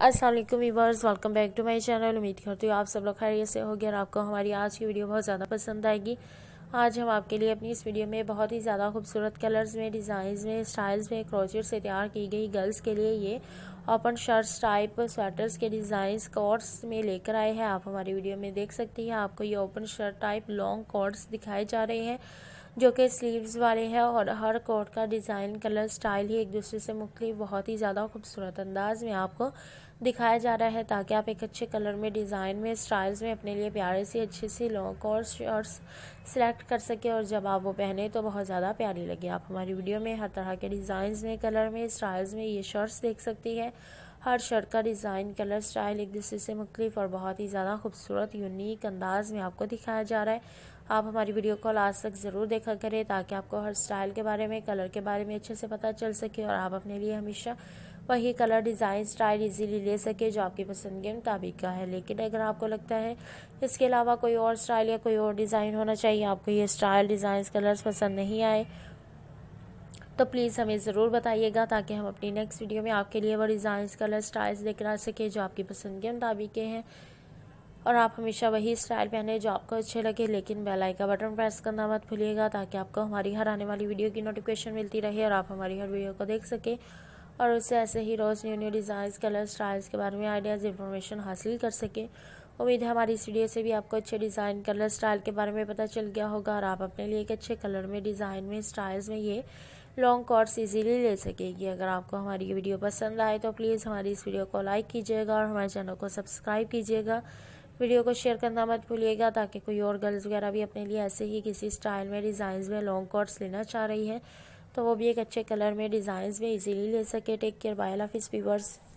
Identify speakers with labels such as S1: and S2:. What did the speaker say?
S1: Aslam viewers welcome back to my channel उम्मीद करती हूँ आप सब लोग खैरियत से हो गया और आपको हमारी आज की वीडियो बहुत ज़्यादा पसंद आएगी आज हम आपके लिए अपनी इस वीडियो में बहुत ही ज़्यादा खूबसूरत कलर्स में डिज़ाइंस में स्टाइल्स में क्रोचर से तैयार की गई गर्ल्स के लिए ये ओपन शर्ट्स टाइप स्वेटर्स के डिज़ाइंस कॉर्ड्स में लेकर आए हैं आप हमारी वीडियो में देख सकती हैं आपको ये open shirt type long cords दिखाए जा रहे हैं जो कि स्लीव्स वाले हैं और हर कोट का डिज़ाइन कलर स्टाइल ही एक दूसरे से मुख्तलिफ बहुत ही ज़्यादा खूबसूरत अंदाज में आपको दिखाया जा रहा है ताकि आप एक अच्छे कलर में डिज़ाइन में स्टाइल्स में अपने लिए प्यारे से अच्छे सी लॉन्ग और शर्ट्स सेलेक्ट कर सके और जब आप वो पहने तो बहुत ज़्यादा प्यारी लगे आप हमारी वीडियो में हर तरह के डिज़ाइन में कलर में स्टाइल्स में ये शर्ट्स देख सकती हैं हर शर्ट का डिज़ाइन कलर स्टाइल एक दूसरे से मुख्तफ और बहुत ही ज़्यादा खूबसूरत यूनिक अंदाज में आपको दिखाया जा रहा है आप हमारी वीडियो को लास्ट तक ज़रूर देखा करें ताकि आपको हर स्टाइल के बारे में कलर के बारे में अच्छे से पता चल सके और आप अपने लिए हमेशा वही कलर डिज़ाइन स्टाइल इजीली ले सके जो आपकी पसंद के मुताबिक का है लेकिन अगर आपको लगता है इसके अलावा कोई और स्टाइल या कोई और डिज़ाइन होना चाहिए आपको ये स्टाइल डिज़ाइन कलर्स पसंद नहीं आए तो प्लीज़ हमें ज़रूर बताइएगा ताकि हम अपनी नेक्स्ट वीडियो में आपके लिए वो डिज़ाइंस कलर स्टाइल्स आ सकें जो आपकी पसंद के मुताबिक के हैं और आप हमेशा वही स्टाइल पहने जो आपको अच्छे लगे लेकिन बेल आइकन बटन प्रेस करना मत भूलिएगा ताकि आपको हमारी हर आने वाली वीडियो की नोटिफिकेशन मिलती रहे और आप हमारी हर वीडियो को देख सकें और उससे ऐसे ही रोज़ new new designs colour styles के बारे में आइडियाज़ इन्फॉर्मेशन हासिल कर सकें उम्मीद है हमारी इस वीडियो से भी आपको अच्छे डिज़ाइन कलर स्टाइल के बारे में पता चल गया होगा और आप अपने लिए एक अच्छे कलर में डिज़ाइन में स्टाइल्स में ये लॉन्ग कॉर्ड्स इजीली ले सकेगी अगर आपको हमारी ये वीडियो पसंद आए तो प्लीज़ हमारी इस वीडियो को लाइक कीजिएगा और हमारे चैनल को सब्सक्राइब कीजिएगा वीडियो को शेयर करना मत भूलिएगा ताकि कोई और गर्ल्स वगैरह भी अपने लिए ऐसे ही किसी स्टाइल में डिज़ाइंस में लॉन्ग कॉर्ड्स लेना चाह रही है तो वो भी एक अच्छे कलर में डिज़ाइंस में इजीली ले सके टेक केयर बाय लाफ इस व्यूवर्स